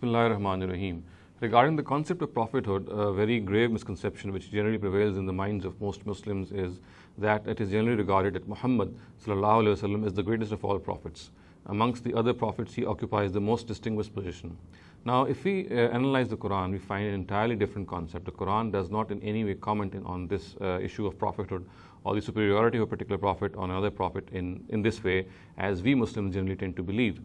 Bismillahirrahmanirrahim. Regarding the concept of prophethood, a very grave misconception which generally prevails in the minds of most Muslims is that it is generally regarded that Muhammad وسلم, is the greatest of all prophets. Amongst the other prophets, he occupies the most distinguished position. Now, if we uh, analyze the Quran, we find an entirely different concept. The Quran does not in any way comment on this uh, issue of prophethood or the superiority of a particular prophet on another prophet in, in this way, as we Muslims generally tend to believe.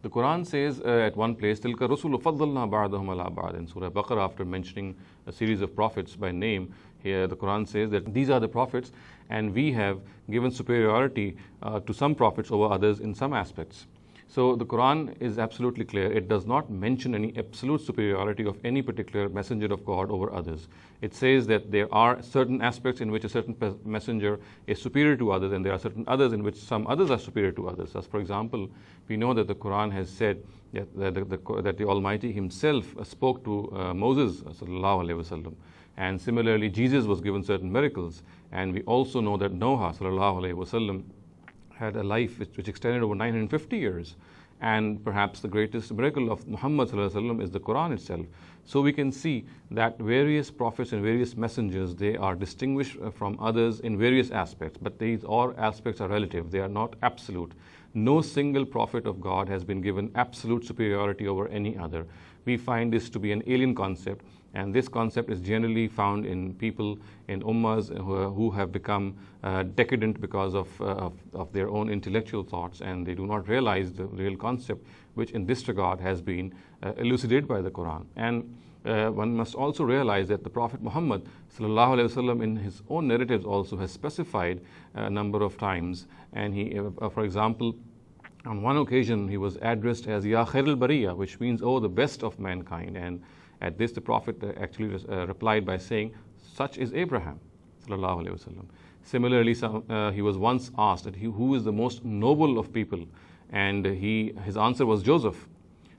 The Quran says uh, at one place, Tilka Rasul ba'dahum Allah would In Surah Baqarah, after mentioning a series of prophets by name, here the Quran says that these are the prophets, and we have given superiority uh, to some prophets over others in some aspects. So the Quran is absolutely clear. It does not mention any absolute superiority of any particular messenger of God over others. It says that there are certain aspects in which a certain messenger is superior to others, and there are certain others in which some others are superior to others. As for example, we know that the Quran has said that the, the, the, that the Almighty Himself uh, spoke to uh, Moses, uh, wasallam, and similarly Jesus was given certain miracles, and we also know that Noah, sallallahu alaihi wasallam had a life which, which extended over 950 years. And perhaps the greatest miracle of Muhammad is the Quran itself. So we can see that various prophets and various messengers, they are distinguished uh, from others in various aspects, but these all aspects are relative, they are not absolute no single prophet of God has been given absolute superiority over any other. We find this to be an alien concept, and this concept is generally found in people, in ummas who, who have become uh, decadent because of, uh, of, of, their own intellectual thoughts, and they do not realize the real concept which in this regard has been uh, elucidated by the Quran. And uh, one must also realize that the Prophet Muhammad وسلم, in his own narratives also has specified a number of times. And he, uh, uh for example, on one occasion he was addressed as Ya Khair al-Bariya, which means, oh, the best of mankind. And at this, the Prophet uh, actually uh, replied by saying, such is Abraham. Similarly, some, he was once asked, who is the most noble of people? and he, his answer was Joseph,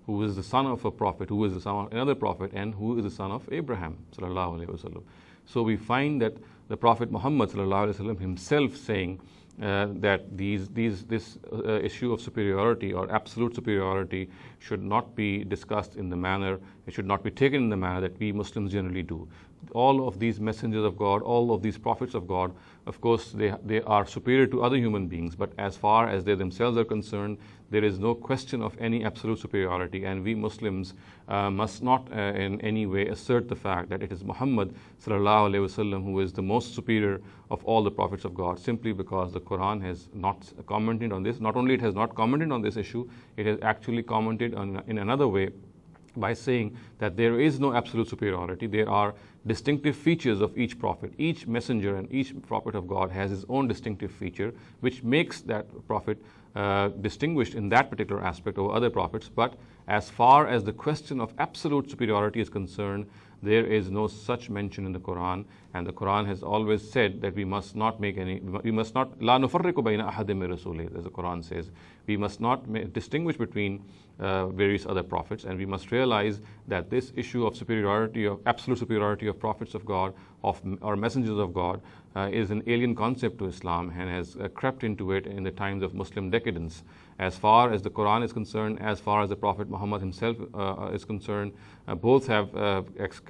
who is the son of a prophet, who is the son of another prophet, and who is the son of Abraham. So we find that the Prophet Muhammad himself saying uh, that these, these, this uh, issue of superiority or absolute superiority should not be discussed in the manner, it should not be taken in the manner that we Muslims generally do all of these messengers of God, all of these prophets of God, of course, they, they are superior to other human beings, but as far as they themselves are concerned, there is no question of any absolute superiority. And we Muslims uh, must not uh, in any way assert the fact that it is Muhammad وسلم, who is the most superior of all the prophets of God, simply because the Quran has not commented on this. Not only it has not commented on this issue, it has actually commented on, in another way by saying that there is no absolute superiority. There are distinctive features of each prophet. Each messenger and each prophet of God has his own distinctive feature, which makes that prophet uh, distinguished in that particular aspect over other prophets. But as far as the question of absolute superiority is concerned, there is no such mention in the Quran, and the Quran has always said that we must not make any, we must not, لا نفرق بين أحد as the Quran says. We must not distinguish between uh, various other prophets, and we must realize that this issue of superiority, of absolute superiority of prophets of God, of or messengers of God, uh, is an alien concept to Islam and has uh, crept into it in the times of Muslim decadence. As far as the Quran is concerned, as far as the Prophet Muhammad himself uh, is concerned, both have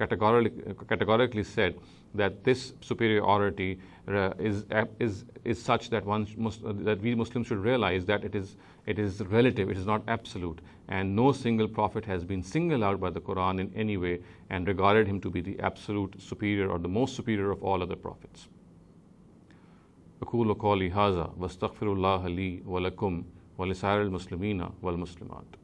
categorically, categorically said that this superiority uh, is is is such that one must, uh, that we Muslims should realize that it is it is relative, it is not absolute, and no single prophet has been singled out by the Quran in any way and regarded him to be the absolute superior or the most superior of all other prophets. अकूल कौली हाजा वस्तफ़िर ली वलकुम वलसार मुसलमिन वलमसलमत